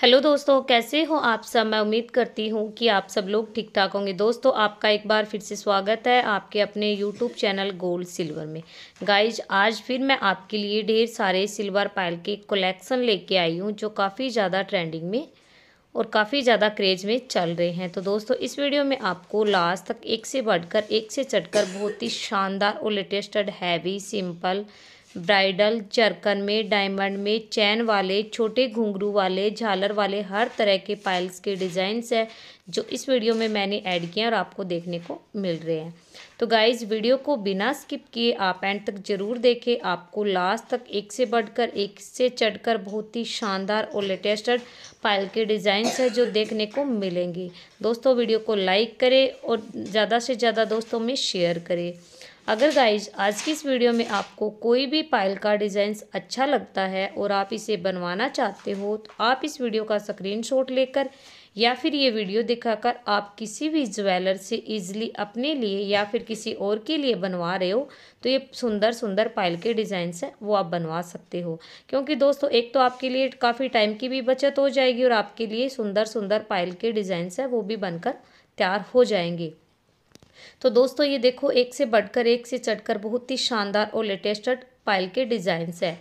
hello दोस्तों कैसे हो आप सब मैं उम्मीद करती हूँ कि आप सब लोग ठीक ठाक होंगे दोस्तों आपका एक बार फिर से स्वागत है आपके अपने यूट्यूब चैनल गोल्ड सिल्वर में गाइज आज फिर मैं आपके लिए ढेर सारे सिल्वर पायल के कलेक्शन लेके आई हूँ जो काफ़ी ज़्यादा ट्रेंडिंग में और काफ़ी ज़्यादा क्रेज में चल रहे हैं तो दोस्तों इस वीडियो में आपको लास्ट तक एक से बढ़कर एक से चढ़कर बहुत ही शानदार और लेटेस्टेड हैवी सिंपल ब्राइडल चरकन में डायमंड में चैन वाले छोटे घुंघरू वाले झालर वाले हर तरह के पायल्स के डिज़ाइंस है जो इस वीडियो में मैंने ऐड किए हैं और आपको देखने को मिल रहे हैं तो गाइज वीडियो को बिना स्किप किए आप एंड तक ज़रूर देखें आपको लास्ट तक एक से बढ़कर एक से चढ़कर बहुत ही शानदार और लेटेस्ट पायल के डिज़ाइंस है जो देखने को मिलेंगे दोस्तों वीडियो को लाइक करें और ज़्यादा से ज़्यादा दोस्तों में शेयर करें अगर गाइज आज की इस वीडियो में आपको कोई भी पायल का डिज़ाइन अच्छा लगता है और आप इसे बनवाना चाहते हो तो आप इस वीडियो का स्क्रीनशॉट लेकर या फिर ये वीडियो दिखाकर आप किसी भी ज्वेलर से इजीली अपने लिए या फिर किसी और के लिए बनवा रहे हो तो ये सुंदर सुंदर पायल के डिज़ाइंस हैं वो आप बनवा सकते हो क्योंकि दोस्तों एक तो आपके लिए काफ़ी टाइम की भी बचत हो जाएगी और आपके लिए सुंदर सुंदर पायल के डिज़ाइंस हैं वो भी बनकर तैयार हो जाएंगे तो दोस्तों ये देखो एक से बढ़कर एक से चढ़कर बहुत ही शानदार और लेटेस्टेड पायल के डिज़ाइंस है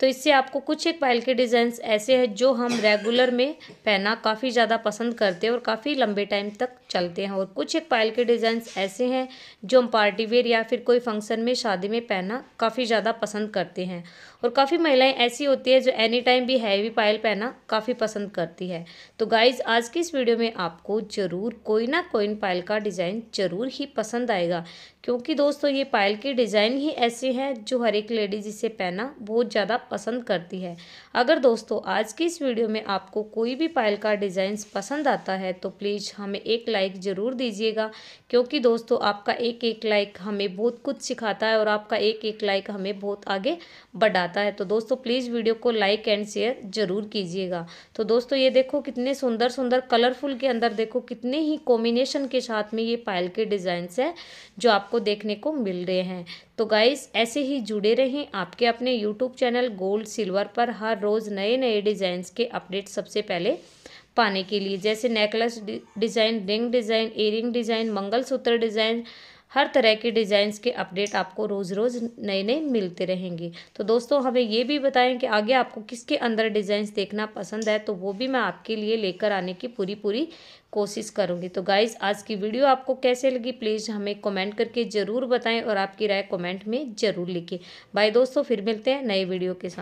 तो इससे आपको कुछ एक पायल के डिज़ाइंस ऐसे हैं जो हम रेगुलर में पहना काफ़ी ज़्यादा पसंद करते हैं और काफ़ी लंबे टाइम तक चलते हैं और कुछ एक पायल के डिज़ाइंस ऐसे हैं जो हम पार्टी वेयर या फिर कोई फंक्शन में शादी में पहना काफ़ी ज़्यादा पसंद करते हैं और काफ़ी महिलाएं ऐसी होती है जो एनी टाइम भी हैवी पायल पहना काफ़ी पसंद करती है तो गाइज़ आज की इस वीडियो में आपको ज़रूर कोई ना कोई पायल का डिज़ाइन ज़रूर ही पसंद आएगा क्योंकि दोस्तों ये पायल के डिज़ाइन ही ऐसे हैं जो हर एक लेडीज इसे पहना बहुत ज़्यादा पसंद करती है अगर दोस्तों आज की इस वीडियो में आपको कोई भी पायल का डिज़ाइंस पसंद आता है तो प्लीज़ हमें एक लाइक ज़रूर दीजिएगा क्योंकि दोस्तों आपका एक एक लाइक हमें बहुत कुछ सिखाता है और आपका एक एक लाइक हमें बहुत आगे बढ़ाता है तो दोस्तों प्लीज़ वीडियो को लाइक एंड शेयर ज़रूर कीजिएगा तो दोस्तों ये देखो कितने सुंदर सुंदर कलरफुल के अंदर देखो कितने ही कॉम्बिनेशन के साथ में ये पायल के डिज़ाइंस हैं जो आपको देखने को मिल रहे हैं तो गाइस ऐसे ही जुड़े रहें आपके अपने यूट्यूब चैनल गोल्ड सिल्वर पर हर रोज़ नए नए डिज़ाइंस के अपडेट सबसे पहले पाने के लिए जैसे necklace design ring design earring design mangalsutra design हर तरह के डिज़ाइंस के अपडेट आपको रोज़ रोज़ नए नए मिलते रहेंगे तो दोस्तों हमें ये भी बताएं कि आगे आपको किसके अंदर डिज़ाइंस देखना पसंद है तो वो भी मैं आपके लिए लेकर आने की पूरी पूरी कोशिश करूँगी तो गाइज़ आज की वीडियो आपको कैसे लगी प्लीज़ हमें कमेंट करके ज़रूर बताएं और आपकी राय कमेंट में ज़रूर लिखें बाय दोस्तों फिर मिलते हैं नए वीडियो के साथ